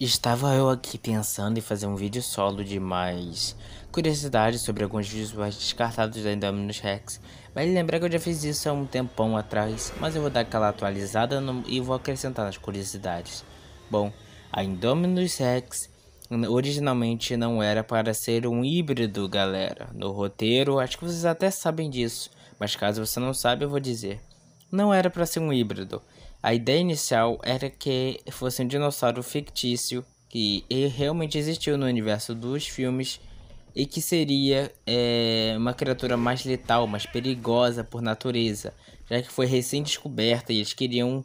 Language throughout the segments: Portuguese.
Estava eu aqui pensando em fazer um vídeo solo de mais curiosidades sobre alguns vídeos mais descartados da Indominus Rex, mas lembra que eu já fiz isso há um tempão atrás, mas eu vou dar aquela atualizada no... e vou acrescentar nas curiosidades. Bom, a Indominus Rex originalmente não era para ser um híbrido, galera. No roteiro, acho que vocês até sabem disso, mas caso você não saiba, eu vou dizer não era para ser um híbrido. A ideia inicial era que fosse um dinossauro fictício que realmente existiu no universo dos filmes e que seria é, uma criatura mais letal, mais perigosa por natureza, já que foi recém-descoberta e eles queriam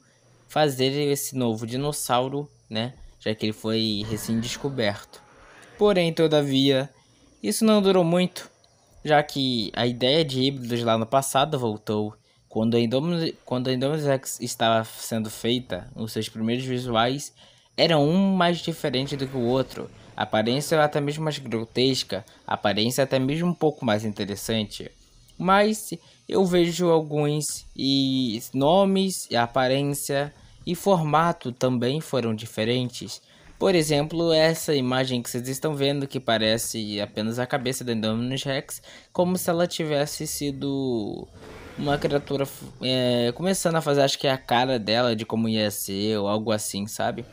fazer esse novo dinossauro, né? Já que ele foi recém-descoberto. Porém, todavia, isso não durou muito, já que a ideia de híbridos lá no passado voltou quando a, quando a Indominus Rex estava sendo feita, os seus primeiros visuais eram um mais diferente do que o outro. A aparência é até mesmo mais grotesca, aparência é até mesmo um pouco mais interessante. Mas eu vejo alguns e nomes, e aparência e formato também foram diferentes. Por exemplo, essa imagem que vocês estão vendo, que parece apenas a cabeça da Indominus Rex, como se ela tivesse sido uma criatura é, começando a fazer, acho que é a cara dela, de como ia ser, ou algo assim, sabe?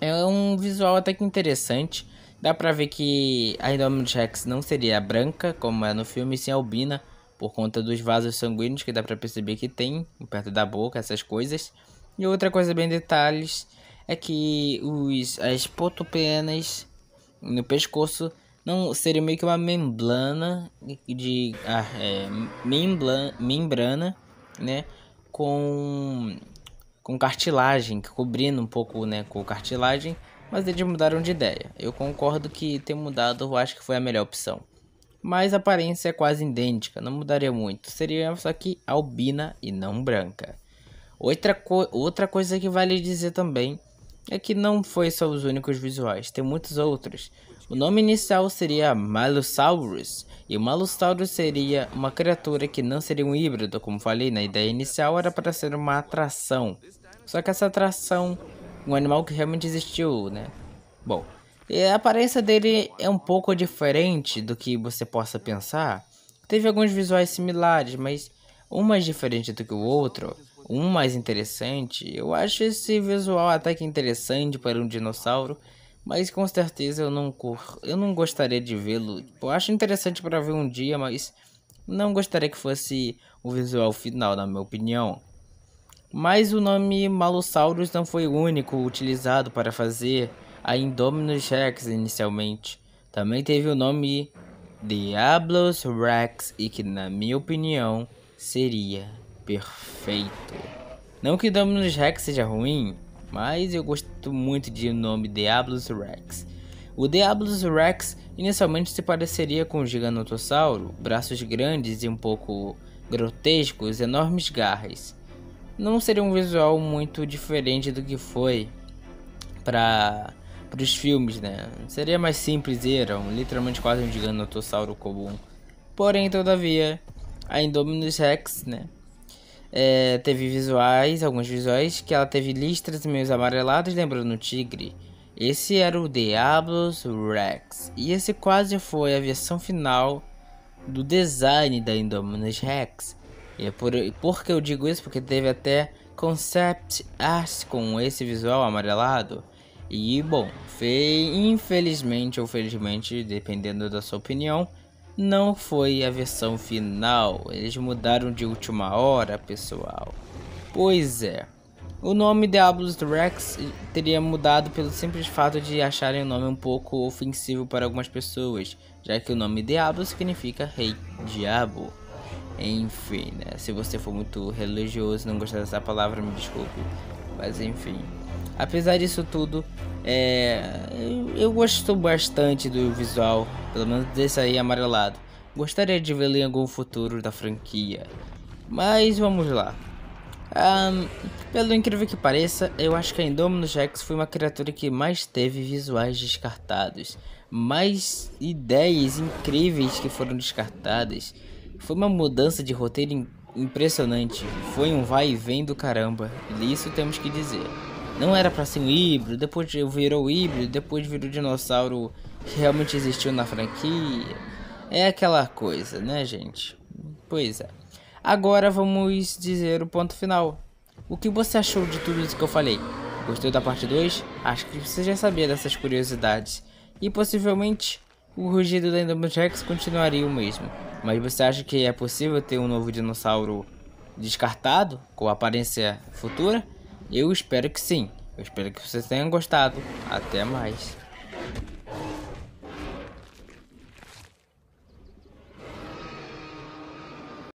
É um visual até que interessante. Dá pra ver que a Indominus Rex não seria branca, como é no filme, sim albina, por conta dos vasos sanguíneos, que dá pra perceber que tem, perto da boca, essas coisas. E outra coisa bem detalhes, é que os, as potopenas no pescoço não seria meio que uma membrana de ah, é, membrana, membrana né com com cartilagem cobrindo um pouco né com cartilagem mas eles mudaram de ideia eu concordo que ter mudado eu acho que foi a melhor opção mas a aparência é quase idêntica não mudaria muito seria só que albina e não branca outra co outra coisa que vale dizer também é que não foi só os únicos visuais tem muitos outros o nome inicial seria Malosaurus, e o Malosaurus seria uma criatura que não seria um híbrido, como falei, na né? ideia inicial era para ser uma atração. Só que essa atração, um animal que realmente existiu, né? Bom, a aparência dele é um pouco diferente do que você possa pensar. Teve alguns visuais similares, mas um mais diferente do que o outro, um mais interessante. Eu acho esse visual até que interessante para um dinossauro, mas com certeza eu não Eu não gostaria de vê-lo. Tipo, eu acho interessante para ver um dia, mas não gostaria que fosse o visual final, na minha opinião. Mas o nome Malossauros não foi o único utilizado para fazer a Indominus Rex inicialmente. Também teve o nome Diablos Rex e que na minha opinião seria perfeito. Não que Indominus Rex seja ruim, mas eu gosto muito de nome Diablos Rex. O Diablos Rex inicialmente se pareceria com o Giganotossauro, braços grandes e um pouco grotescos, enormes garras. Não seria um visual muito diferente do que foi para os filmes, né? Seria mais simples, era um, literalmente quase um Giganotossauro comum. Porém, todavia, a Indominus Rex, né? É, teve visuais, alguns visuais, que ela teve listras meio amarelados, lembrando o tigre. Esse era o Diablos Rex. E esse quase foi a versão final do design da Indominus Rex. E é por, por que eu digo isso? Porque teve até concept art com esse visual amarelado. E bom, foi, infelizmente ou felizmente, dependendo da sua opinião, não foi a versão final, eles mudaram de última hora, pessoal. Pois é, o nome Diablos Rex teria mudado pelo simples fato de acharem o nome um pouco ofensivo para algumas pessoas, já que o nome Diablo significa Rei Diabo. Enfim, né? Se você for muito religioso e não gostar dessa palavra, me desculpe. Mas enfim. Apesar disso tudo, é... eu gosto bastante do visual pelo menos desse aí amarelado. Gostaria de vê-lo em algum futuro da franquia. Mas vamos lá. Um, pelo incrível que pareça, eu acho que a Indominus Rex foi uma criatura que mais teve visuais descartados, mais ideias incríveis que foram descartadas. Foi uma mudança de roteiro impressionante, foi um vai e vem do caramba, e isso temos que dizer. Não era para ser um híbrido, depois virou híbrido, depois virou dinossauro que realmente existiu na franquia. É aquela coisa, né, gente? Pois é. Agora vamos dizer o ponto final. O que você achou de tudo isso que eu falei? Gostou da parte 2? Acho que você já sabia dessas curiosidades. E possivelmente o rugido da Indomitrex continuaria o mesmo. Mas você acha que é possível ter um novo dinossauro descartado, com aparência futura? Eu espero que sim. Eu espero que vocês tenham gostado. Até mais.